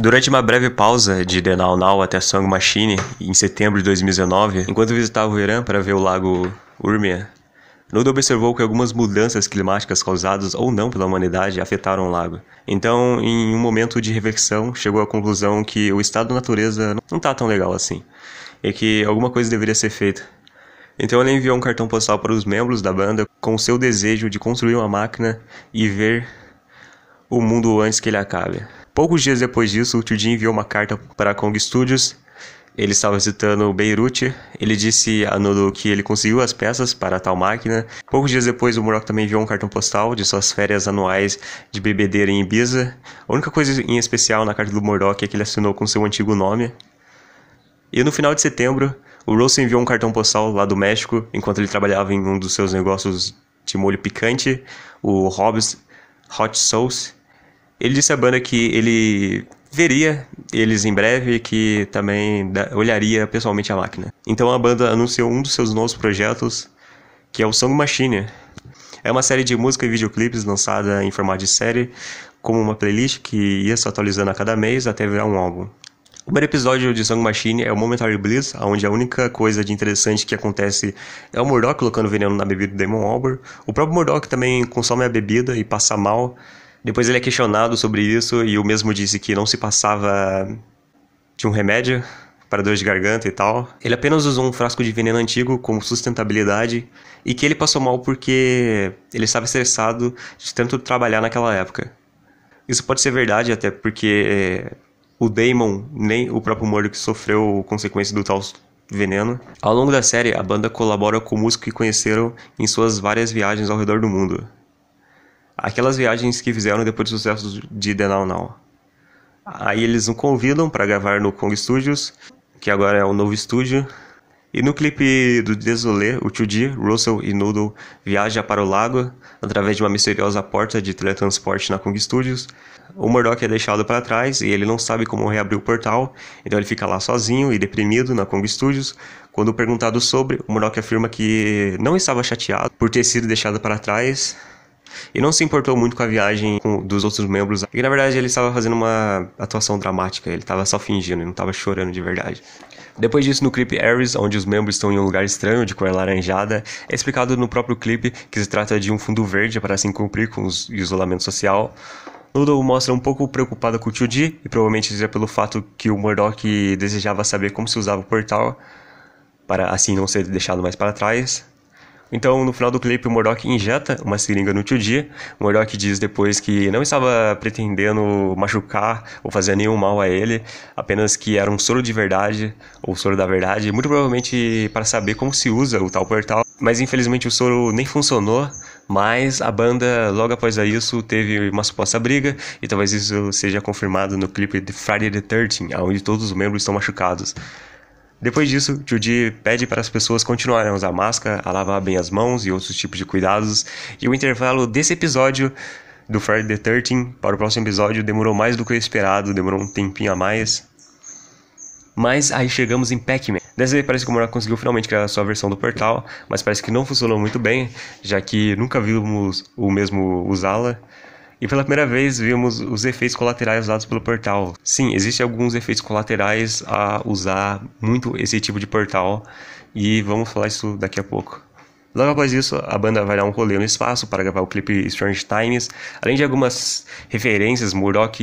Durante uma breve pausa de The Now Now até Song Machine, em setembro de 2019, enquanto visitava o Irã para ver o lago Urmia, Nudo observou que algumas mudanças climáticas causadas ou não pela humanidade afetaram o lago. Então, em um momento de reflexão, chegou à conclusão que o estado da natureza não está tão legal assim, e que alguma coisa deveria ser feita. Então ele enviou um cartão postal para os membros da banda com o seu desejo de construir uma máquina e ver o mundo antes que ele acabe. Poucos dias depois disso, o Tudin enviou uma carta para Kong Studios. Ele estava visitando Beirute. Ele disse a Nudo que ele conseguiu as peças para tal máquina. Poucos dias depois, o Murok também enviou um cartão postal de suas férias anuais de bebedeira em Ibiza. A única coisa em especial na carta do Murok é que ele assinou com seu antigo nome. E no final de setembro, o Rose enviou um cartão postal lá do México, enquanto ele trabalhava em um dos seus negócios de molho picante, o Hobbs Hot Sauce. Ele disse à banda que ele veria eles em breve e que também olharia pessoalmente a máquina. Então a banda anunciou um dos seus novos projetos, que é o Song Machine. É uma série de música e videoclipes lançada em formato de série, como uma playlist que ia se atualizando a cada mês até virar um álbum. O primeiro episódio de Song Machine é o Momentary Bliss, onde a única coisa de interessante que acontece é o Murdoch colocando veneno na bebida do Demon Albert. O próprio Murdoch também consome a bebida e passa mal, depois ele é questionado sobre isso e o mesmo disse que não se passava de um remédio para dor de garganta e tal. Ele apenas usou um frasco de veneno antigo como sustentabilidade e que ele passou mal porque ele estava estressado de tanto trabalhar naquela época. Isso pode ser verdade até porque eh, o Damon nem o próprio Murdoch sofreu consequência do tal veneno. Ao longo da série, a banda colabora com músicos que conheceram em suas várias viagens ao redor do mundo aquelas viagens que fizeram depois do sucesso de The Now Now. Aí eles o convidam para gravar no Kong Studios, que agora é o novo estúdio. E no clipe do Desolé, o 2D, Russell e Noodle viajam para o lago através de uma misteriosa porta de teletransporte na Kong Studios. O Murdoch é deixado para trás e ele não sabe como reabrir o portal, então ele fica lá sozinho e deprimido na Kong Studios. Quando perguntado sobre, o Murdoch afirma que não estava chateado por ter sido deixado para trás, e não se importou muito com a viagem com, dos outros membros. E na verdade ele estava fazendo uma atuação dramática, ele estava só fingindo, ele não estava chorando de verdade. Depois disso, no clipe Ares, onde os membros estão em um lugar estranho de cor laranjada, é explicado no próprio clipe que se trata de um fundo verde para se cumprir com o isolamento social. Noodle mostra um pouco preocupada com o Tio e provavelmente seja pelo fato que o Murdoch desejava saber como se usava o portal, para assim não ser deixado mais para trás. Então, no final do clipe, o Morok injeta uma seringa no tio Dia. O Murdoch diz depois que não estava pretendendo machucar ou fazer nenhum mal a ele, apenas que era um soro de verdade, ou soro da verdade, muito provavelmente para saber como se usa o tal portal. Mas infelizmente o soro nem funcionou, mas a banda, logo após isso, teve uma suposta briga, e talvez isso seja confirmado no clipe de Friday the 13th, onde todos os membros estão machucados. Depois disso, Judy pede para as pessoas continuarem a usar máscara, a lavar bem as mãos e outros tipos de cuidados, e o intervalo desse episódio do Friday the 13 para o próximo episódio demorou mais do que o esperado, demorou um tempinho a mais. Mas aí chegamos em Pac-Man. Dessa vez parece que o Monark conseguiu finalmente criar a sua versão do portal, mas parece que não funcionou muito bem, já que nunca vimos o mesmo usá-la. E pela primeira vez vimos os efeitos colaterais usados pelo portal. Sim, existem alguns efeitos colaterais a usar muito esse tipo de portal e vamos falar isso daqui a pouco. Logo após isso, a banda vai dar um rolê no espaço para gravar o clipe Strange Times, além de algumas referências, Murdoch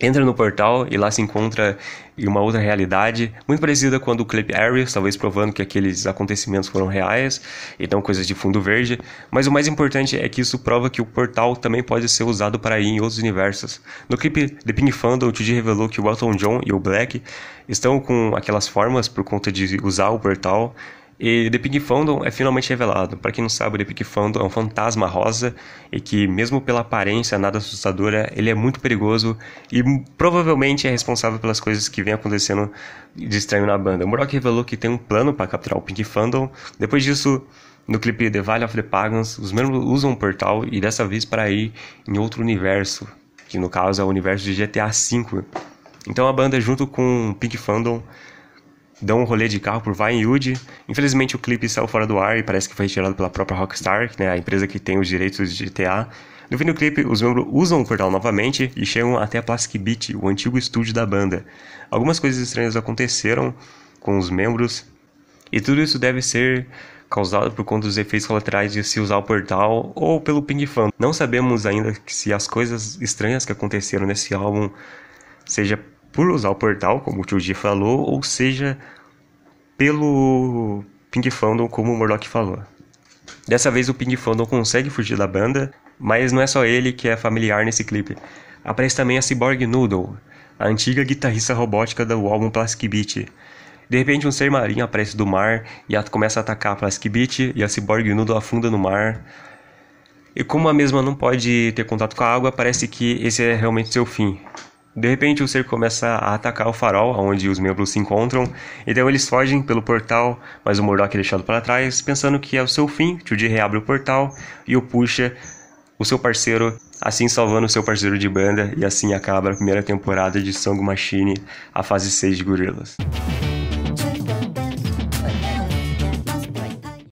entra no portal e lá se encontra em uma outra realidade, muito parecida com a do Clip Arias, talvez provando que aqueles acontecimentos foram reais e não coisas de fundo verde, mas o mais importante é que isso prova que o portal também pode ser usado para ir em outros universos. No clipe The Pink Fandom, o TG revelou que o Elton John e o Black estão com aquelas formas por conta de usar o portal e The Pink Fandom é finalmente revelado. Para quem não sabe, o The Pink Fandom é um fantasma rosa e que, mesmo pela aparência nada assustadora, ele é muito perigoso e provavelmente é responsável pelas coisas que vem acontecendo de estranho na banda. O Murdoch revelou que tem um plano para capturar o Pink Fandom. Depois disso, no clipe The Valley of the Pagans, os membros usam um portal e dessa vez para ir em outro universo, que no caso é o universo de GTA V. Então a banda, junto com o Pink Fandom, dão um rolê de carro por Vinewood. Infelizmente o clipe saiu fora do ar e parece que foi retirado pela própria Rockstar, né, a empresa que tem os direitos de GTA. No fim do clipe, os membros usam o portal novamente e chegam até a Plastic Beach, o antigo estúdio da banda. Algumas coisas estranhas aconteceram com os membros e tudo isso deve ser causado por conta dos efeitos colaterais de se usar o portal ou pelo ping fan. Não sabemos ainda se as coisas estranhas que aconteceram nesse álbum seja por usar o portal, como o Tio G falou, ou seja, pelo Ping Fandom, como o Murloc falou. Dessa vez o Ping Fandom consegue fugir da banda, mas não é só ele que é familiar nesse clipe. Aparece também a Cyborg Noodle, a antiga guitarrista robótica do álbum Plastic Beach. De repente um ser marinho aparece do mar e a começa a atacar a Plastic Beach e a Cyborg Noodle afunda no mar. E como a mesma não pode ter contato com a água, parece que esse é realmente seu fim. De repente, o ser começa a atacar o farol, onde os membros se encontram. Então, eles fogem pelo portal, mas o Murdock é deixado para trás, pensando que é o seu fim. Judy reabre o portal e o puxa, o seu parceiro, assim salvando o seu parceiro de banda. E assim acaba a primeira temporada de Sango Machine, a fase 6 de Gorillaz.